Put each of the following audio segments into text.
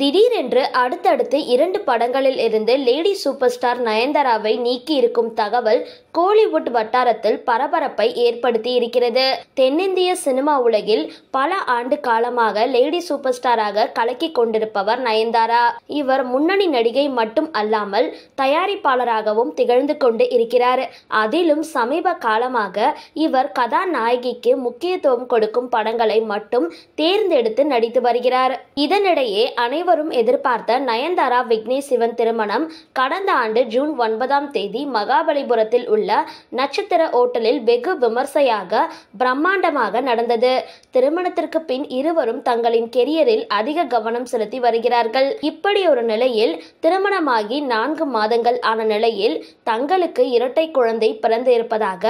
திடீரென்று அடுத்தடுத்து இரண்டு படங்களில் இருந்து லேடி சூப்பர் ஸ்டார் நயன்தாராவை நீக்கி இருக்கும் தகவல் கோலிவுட் வட்டாரத்தில் பரபரப்பை ஏற்படுத்தி இருக்கிறது தென்னிந்திய சினிமா உலகில் பல ஆண்டு காலமாக லேடி சூப்பர் ஸ்டாராக கலக்கி கொண்டிருப்பவர் நயன்தாரா இவர் முன்னணி நடிகை மட்டும் அல்லாமல் தயாரிப்பாளராகவும் திகழ்ந்து கொண்டு இருக்கிறார் அதிலும் சமீப காலமாக இவர் கதாநாயகிக்கு முக்கியத்துவம் கொடுக்கும் படங்களை மட்டும் தேர்ந்தெடுத்து நடித்து வருகிறார் இதனிடையே அனைவரும் அனைவரும் எதிர்பார்த்த நயன்தாரா விக்னேஷ் சிவன் திருமணம் கடந்த ஆண்டு ஜூன் ஒன்பதாம் தேதி மகாபலிபுரத்தில் உள்ள நட்சத்திர ஓட்டலில் வெகு விமர்சையாக பிரம்மாண்டமாக நடந்தது திருமணத்திற்கு பின் இருவரும் தங்களின் கெரியரில் அதிக கவனம் செலுத்தி வருகிறார்கள் இப்படி ஒரு நிலையில் திருமணமாகி நான்கு மாதங்கள் ஆன நிலையில் தங்களுக்கு இரட்டை குழந்தை பிறந்து இருப்பதாக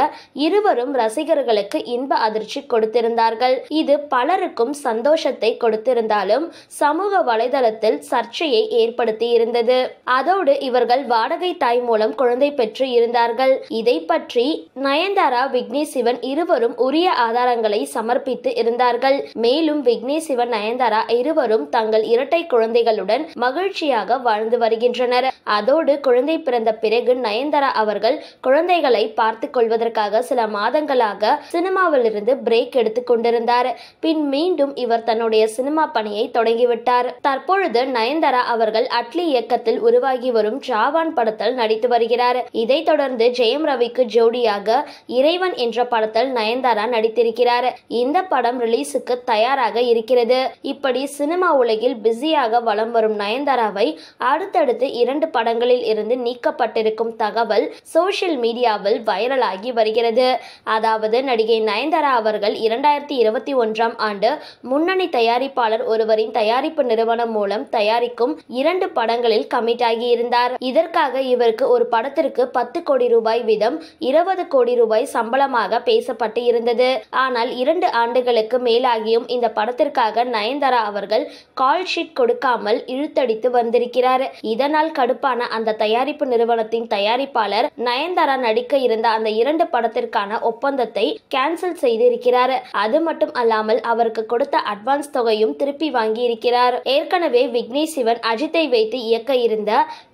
இருவரும் ரசிகர்களுக்கு இன்ப அதிர்ச்சி கொடுத்திருந்தார்கள் இது பலருக்கும் சந்தோஷத்தை கொடுத்திருந்தாலும் சமூக வலைதள சமீபகாலத்தில் சர்ச்சையை ஏற்படுத்தி இருந்தது அதோடு இவர்கள் வாடகை தாய் மூலம் குழந்தை பெற்று இருந்தார்கள் இதை பற்றி நயன்தாரா விக்னேசிவன் சிவன் இருவரும் உரிய ஆதாரங்களை சமர்ப்பித்து இருந்தார்கள் மேலும் விக்னேஷ் சிவன் நயன்தாரா இருவரும் தங்கள் இரட்டை குழந்தைகளுடன் மகிழ்ச்சியாக வாழ்ந்து வருகின்றனர் அதோடு குழந்தை பிறந்த பிறகு நயன்தாரா அவர்கள் குழந்தைகளை பார்த்து கொள்வதற்காக சில மாதங்களாக சினிமாவிலிருந்து பிரேக் எடுத்துக் கொண்டிருந்தார் பின் மீண்டும் இவர் தன்னுடைய சினிமா பணியை தொடங்கிவிட்டார் தற்போது இப்பொழுது நயன்தாரா அவர்கள் அட்லி இயக்கத்தில் உருவாகி வரும் ஜாவான் படத்தில் நடித்து வருகிறார் இதைத் தொடர்ந்து ஜெயம் ரவிக்கு ஜோடியாக இறைவன் என்ற படத்தில் நயன்தாரா நடித்திருக்கிறார் இந்த படம் ரிலீஸுக்கு தயாராக இருக்கிறது இப்படி சினிமா உலகில் பிஸியாக வளம் வரும் நயன்தாராவை அடுத்தடுத்து இரண்டு படங்களில் இருந்து நீக்கப்பட்டிருக்கும் தகவல் சோசியல் மீடியாவில் வைரலாகி வருகிறது அதாவது நடிகை நயன்தாரா அவர்கள் இரண்டாயிரத்தி இருபத்தி ஒன்றாம் ஆண்டு முன்னணி தயாரிப்பாளர் ஒருவரின் தயாரிப்பு நிறுவனம் மூலம் மூலம் தயாரிக்கும் இரண்டு படங்களில் கமிட் ஆகியிருந்தார் இதற்காக இவருக்கு ஒரு படத்திற்கு பத்து கோடி ரூபாய் வீதம் இருபது கோடி ரூபாய் சம்பளமாக பேசப்பட்டு இருந்தது ஆனால் இரண்டு ஆண்டுகளுக்கு மேலாகியும் இந்த படத்திற்காக நயன்தாரா அவர்கள் கால் ஷீட் கொடுக்காமல் இழுத்தடித்து வந்திருக்கிறார் இதனால் கடுப்பான அந்த தயாரிப்பு நிறுவனத்தின் தயாரிப்பாளர் நயன்தாரா நடிக்க இருந்த அந்த இரண்டு படத்திற்கான ஒப்பந்தத்தை கேன்சல் செய்திருக்கிறார் அது மட்டும் அல்லாமல் அவருக்கு கொடுத்த அட்வான்ஸ் தொகையும் திருப்பி வாங்கியிருக்கிறார் ஏற்கனவே ஏற்கனவே விக்னேஷ் சிவன் அஜித்தை வைத்து இயக்க இருந்த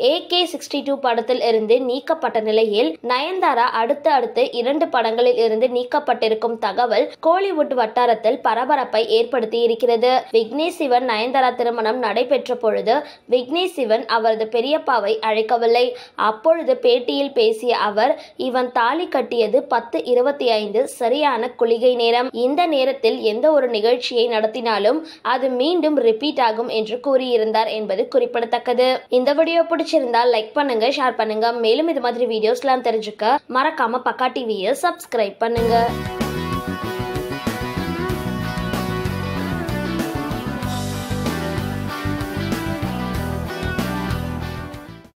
ஏ கே சிக்ஸ்டி டூ படத்தில் இருந்து நீக்கப்பட்ட நிலையில் நயன்தாரா அடுத்து அடுத்து இரண்டு படங்களில் இருந்து நீக்கப்பட்டிருக்கும் தகவல் கோலிவுட் வட்டாரத்தில் பரபரப்பை ஏற்படுத்தி இருக்கிறது விக்னேஷ் சிவன் நயன்தாரா திருமணம் நடைபெற்ற பொழுது விக்னேஷ் சிவன் அவரது பெரியப்பாவை அழைக்கவில்லை அப்பொழுது பேட்டியில் பேசிய அவர் இவன் தாலி கட்டியது பத்து இருபத்தி ஐந்து சரியான குளிகை நேரம் இந்த நேரத்தில் எந்த ஒரு நிகழ்ச்சியை நடத்தினாலும் அது மீண்டும் ரிப்பீட் ஆகும் என்று கூறினார் கூறியிருந்தார் என்பது குறிப்பிடத்தக்கது இந்த வீடியோ பிடிச்சிருந்தால் லைக் பண்ணுங்க ஷேர் பண்ணுங்க மேலும் இது மாதிரி வீடியோஸ்லாம் தெரிஞ்சுக்க மறக்காம பக்கா டிவியை சப்ஸ்கிரைப் பண்ணுங்க